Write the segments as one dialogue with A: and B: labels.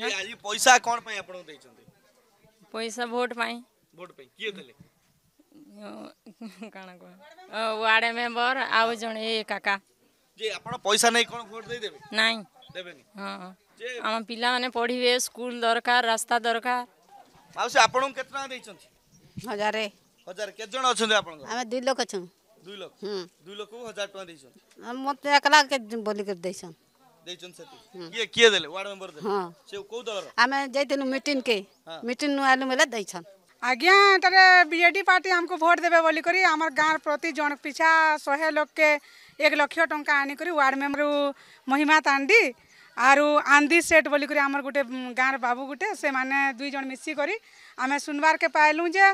A: ଇଏ ଆଜି ପଇସା କ'ଣ ପାଇଁ ଆପଣଙ୍କୁ ଦେଇଛନ୍ତି
B: ପଇସା ଭୋଟ ପାଇଁ
A: ଭୋଟ ପାଇଁ କିଏ ଦେଲେ
B: କ'ଣ କୁହ ୱାର୍ଡ ମେମ୍ବର ଆଉ ଜଣେ କାକା ଯେ ଆପଣ ପଇସା ନେଇ କ'ଣ ଭୋଟ ଦେଇଦେବେ ନାଇଁ ଦେବେନି ହଁ ଆମ ପିଲାମାନେ ପଢ଼ିବେ ସ୍କୁଲ ଦରକାର ରାସ୍ତା ଦରକାର
A: ମାଉସୀ ଆପଣଙ୍କୁ କେତେ ଟଙ୍କା ଦେଇଛନ୍ତି
B: ହଜାରେ ହଜାରେ କେତେ ଜଣ ଅଛନ୍ତି ଆପଣଙ୍କ ଆମେ ଦୁଇ ଲୋକ ଅଛୁ ଦୁଇ ଲୋକ
A: ଦୁଇ ଲୋକକୁ ହଜାର ଟଙ୍କା
B: ଦେଇଛନ୍ତି ମୋତେ ଏକଲା ବୋଲିକରି ଦେଇଛନ୍ତି
A: ଦେଇଛନ୍ତି ସେତିକି କିଏ କିଏ ଦେଲେ ୱାର୍ଡ ମେମ୍ବର ଦେଲେ ସେ କୋଉ ଦଳର
B: ଆମେ ଯାଇଥିଲୁ ମିଟିଂ କେ ମିଟିଂ ନୁ ଆଲୁ ବେଲେ ଦେଇଛନ୍ ଆଜ୍ଞା ଏଠାରେ ବିଜେଡି ପାର୍ଟି ଆମକୁ ଭୋଟ ଦେବେ ବୋଲିକରି ଆମର ଗାଁ ପ୍ରତି ଜଣ ପିଛା ଶହେ ଲୋକକେ ଏକ ଲକ୍ଷ ଟଙ୍କା ଆଣିକରି ୱାର୍ଡ ମେମ୍ବର ମହିମା ତାଣ୍ଡି ଆରୁ ଆନ୍ଦି ସେଟ୍ ବୋଲିକରି ଆମର ଗୋଟେ ଗାଁର ବାବୁ ଗୋଟେ ସେମାନେ ଦୁଇ ଜଣ ମିଶିକରି ଆମେ ଶୁନବାର୍କେ ପାଇଲୁ ଯେ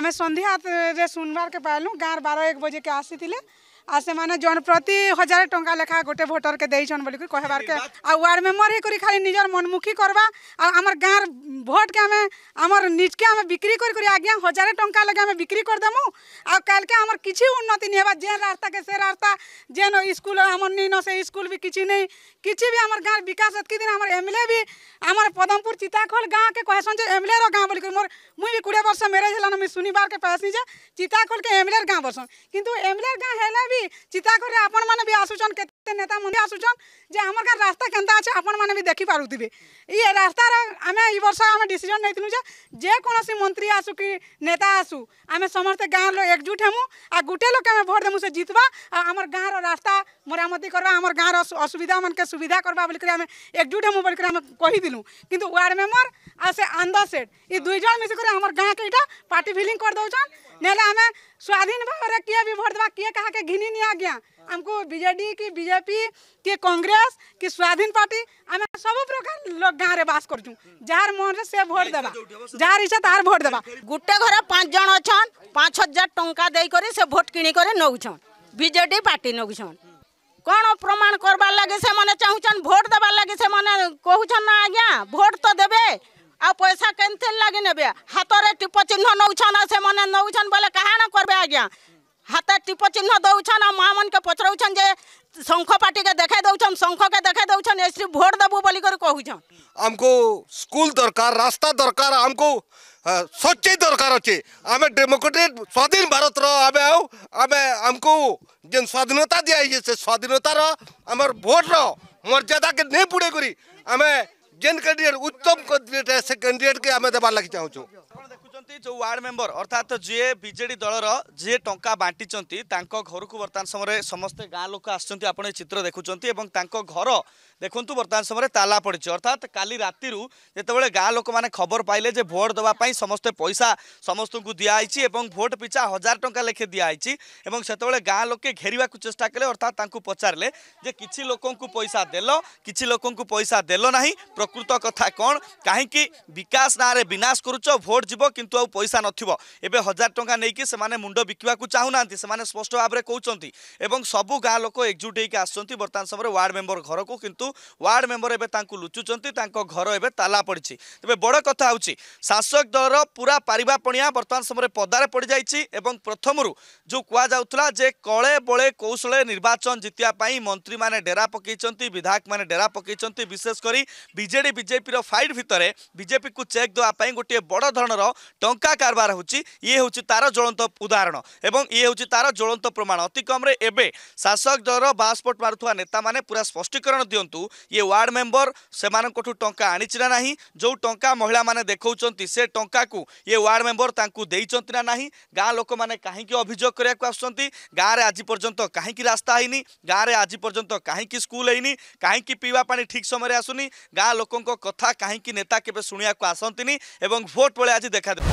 B: ଆମେ ସନ୍ଧ୍ୟାରେ ଶୁନବାର୍କେ ପାଇଲୁ ଗାଁର ବାର ଏକ ବଜେକେ ଆସିଥିଲେ आ से जन प्रति हजार टाँह लेखा गोटे भोटर के देन बोलिक कहबार के आ वार्ड मेम्बर होकर खाली निजर मनमुखी करवा आमर गाँव भोट के आम आमर के आम बिक्री कर आज्ञा हजार टाँचा लगे आम बिक्री करदेमु आ कल के आमर कि उन्नति नहीं हे जेन रास्ता के से रास्ता जेन स्कूल आमर नहीं से स्कूल भी किसी नहीं किसी भी आमर गाँव विकास एतक दिन आम एम एल ए भी आम पदमपुर चिताखोल गाँव के कहसन जे एम एल ए गाँव बोलिक मोर मुई भी कोड़े वर्ष मेरेज है मुझे शुणवार के पासी जे चिताखोल के एम एल ए गाँव बसन कितु एम एल ए गाँव है भी चिता घरे आपण मैंने भी आसुचन केते नेता मंदी आसुचन जे हमर का रास्ता केनता अछि आपण मैंने भी देखि पारुतिबे ई रास्ता आमे ई वर्ष आमे डिसीजन नैतिनु मंत्री आसु कि नेता आसू आम समस्त गाँव एकजुट हमु आ गुटे लोग आमे भोट देमु से जितबा आ गाँव रो रास्ता मरामती करवा हमर गाँव रो असुविधा मन के सुविधा करवा बोल आमे एकजुट हेमु बोल आमे कहि दिलु वार्ड मेम्बर आ से आंदा सेट ई दुई जन मिसि कर के पार्टी फिलिंग कर दउछन नेला स्वाधीन किए भी वोट दबा किए कहा के घिनी नहीं आ गया हमको बीजेडी की बीजेपी की कांग्रेस की स्वाधीन पार्टी आम सब प्रकार लोग गाँव में बास करूँ जार मन से भोट देवा जार इच्छा तार भोट देवा गोटे घर पाँच जन अच्छा पाँच हजार टंका देकर से भोट किणी नौछन बीजेडी पार्टी नौछन कौन प्रमाण করবার লাগে সে চাহুছন ভোট দেবার লাগে সে কহুছন না আজ্ঞা ভোট তো দেবে पैसा के लगे ने हाथ में टीप चिन्ह नौ से मैंने नौछन बोले कहना करबे आज्ञा हाथ टीप चिन्ह दौन आ माँ मन के पचराछन जे शख पार्टी के देखा दौन शख के देखा दौन एसरी भोट देव बोल कहछन
A: आमको स्कूल दरकार रास्ता दरकार आमको सच्चे दरकार अच्छे आम डेमोक्रेटिक स्वाधीन भारत रे आम आमको जेन स्वाधीनता दिया से स्वाधीनतार आम भोट्र मर्यादा के नहीं पुड़े करी जेन कैंडिडेट उत्तम कैंडिडेट है से कैंडिडेट के आम देवार लगे चाहूँ যে ওয়ার্ড মেম্বর অর্থাৎ যিয়ে বিজেডি দলর যিয়ে টঙ্কা বাঁটিছেন তাঙ্ক ঘরকু বর্তমান সময় সমস্তে গাঁ লোক আসছেন আপনার এই চিত্র দেখুছেন এবং তাঙ্ক ঘর দেখুন বর্তমান সময় তালা পড়ছে অর্থাৎ কালি রাতি যেতবে গাঁ লোক মানে খবর পাইলে যে ভোট দেওয়া সমস্তে পয়সা সমস্ত দিয়াহয়েছি এবং ভোট পিছা হাজার টঙ্কা লেখে দিয়াহয়েছি এবং সেতবে গাঁ লোকে ঘেরা চেষ্টা কলে অর্থাৎ তাঁকু পচারে যে কিছু লোক পয়সা দেল কিছু লোক পয়সা দেল না প্রকৃত কথা কণ কী বিকাশ না বিনাশ করুছ ভোট যাব কিন্তু তো পয়সা নথিব এবে হাজার টকা নেকি সে মানে মুন্ডো বিকিওয়া কো চাওনাতি সে মানে স্পষ্ট ভাবে কোচন্তি এবং সবু গা লোক একজুট হেইক আসন্তি বর্তমানসমরে ওয়ার্ড মেম্বার ঘরক কিন্তু ওয়ার্ড মেম্বার এবে তাঙ্কু লুচুচন্তি তাঙ্কো ঘর এবে তালা পড়চি তবে বড় কথা আউচি শাসক দলৰ পুরা পৰিবাপনিয়া বর্তমানসমরে পদারে পড়ি যায়চি এবং প্ৰথমৰু যো কুয়া যাওতলা যে কળે বোলে কৌশলে নিৰ্বাচন जितিয়া পাই মন্ত্রী মানে ডেরা পকিচন্তি বিধায়ক মানে ডেরা পকিচন্তি বিশেষকৰি বিজেডি বিজেপিৰ ফাইট ভিতৰে বিজেপিক কো চেক দৱা পাই গটি বড় ধৰণৰ ଟଙ୍କା କାରବାର ହେଉଛି ଇଏ ହେଉଛି ତାର ଜ୍ୱଳନ୍ତ ଉଦାହରଣ ଏବଂ ଇଏ ହେଉଛି ତାର ଜ୍ୱଳନ୍ତ ପ୍ରମାଣ ଅତି କମ୍ରେ ଏବେ ଶାସକ ଦଳର ବାସ୍ପୋଟ ମାରୁଥିବା ନେତାମାନେ ପୁରା ସ୍ପଷ୍ଟୀକରଣ ଦିଅନ୍ତୁ ଇଏ ୱାର୍ଡ ମେମ୍ବର ସେମାନଙ୍କଠୁ ଟଙ୍କା ଆଣିଛି ନା ନାହିଁ ଯେଉଁ ଟଙ୍କା ମହିଳାମାନେ ଦେଖାଉଛନ୍ତି ସେ ଟଙ୍କାକୁ ଇଏ ୱାର୍ଡ ମେମ୍ବର ତାଙ୍କୁ ଦେଇଛନ୍ତି ନା ନାହିଁ ଗାଁ ଲୋକମାନେ କାହିଁକି ଅଭିଯୋଗ କରିବାକୁ ଆସୁଛନ୍ତି ଗାଁରେ ଆଜି ପର୍ଯ୍ୟନ୍ତ କାହିଁକି ରାସ୍ତା ହେଇନି ଗାଁରେ ଆଜି ପର୍ଯ୍ୟନ୍ତ କାହିଁକି ସ୍କୁଲ ହେଇନି କାହିଁକି ପିଇବା ପାଣି ଠିକ୍ ସମୟରେ ଆସୁନି ଗାଁ ଲୋକଙ୍କ କଥା କାହିଁକି ନେତା କେବେ ଶୁଣିବାକୁ ଆସନ୍ତିନି ଏବଂ ଭୋଟ୍ ବେଳେ ଆଜି ଦେଖାଦେବ